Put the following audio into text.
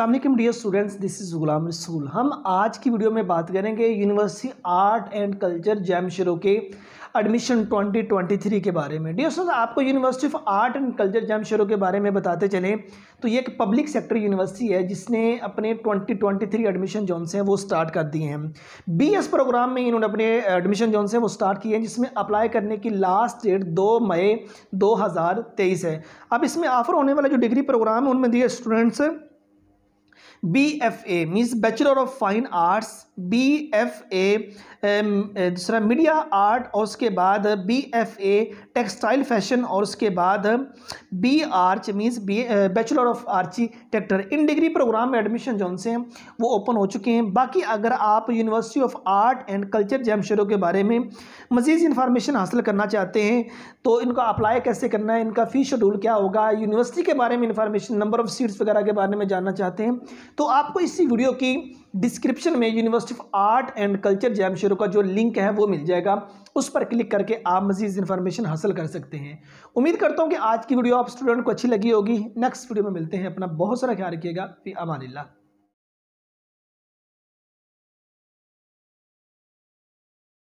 अल्लाम dear students this is Ghulam Rasool हम आज की वीडियो में बात करेंगे यूनिवर्सिटी आर्ट एंड कल्चर शिरो के एडमिशन 2023 के बारे में डियर स्टूडेंट आपको university of art and culture Jamshoro के बारे में बताते चलें तो ये एक पब्लिक सेक्टर यूनिवर्सिटी है जिसने अपने 2023 एडमिशन जोन से वो स्टार्ट कर दिए हैं बी एस प्रोग्राम में इन्होंने अपने एडमिशन जोन से वो स्टार्ट किए हैं जिसमें अप्लाई करने की लास्ट डेट दो मई दो है अब इसमें ऑफर होने वाला जो डिग्री प्रोग्राम है उनमें दिए students BFA means Bachelor of Fine Arts B F A दूसरा मीडिया आर्ट और उसके बाद B F A textile fashion और उसके बाद B arch means B bachelor of architecture in degree programme में एडमिशन जो उनसे वो ओपन हो चुके हैं बाकी अगर आप university of art and culture Jamshoro के बारे में मज़ीद इन्फॉर्मेशन हासिल करना चाहते हैं तो इनका अप्लाई कैसे करना है इनका फ़ी शेड्यूल क्या होगा यूनिवर्सिटी के बारे में इन्फॉर्मेशन नंबर ऑफ़ सीट्स वगैरह के बारे में जानना चाहते हैं तो आपको इसी वीडियो की डिस्क्रिप्शन में university of art and culture Jamshoro का जो लिंक है वो मिल जाएगा उस पर क्लिक करके आप मजीद इन्फॉर्मेशन हासिल कर सकते हैं उम्मीद करता हूँ कि आज की वीडियो आप स्टूडेंट को अच्छी लगी होगी नेक्स्ट वीडियो में मिलते हैं अपना बहुत सारा ख्याल रखिएगा फिर अमान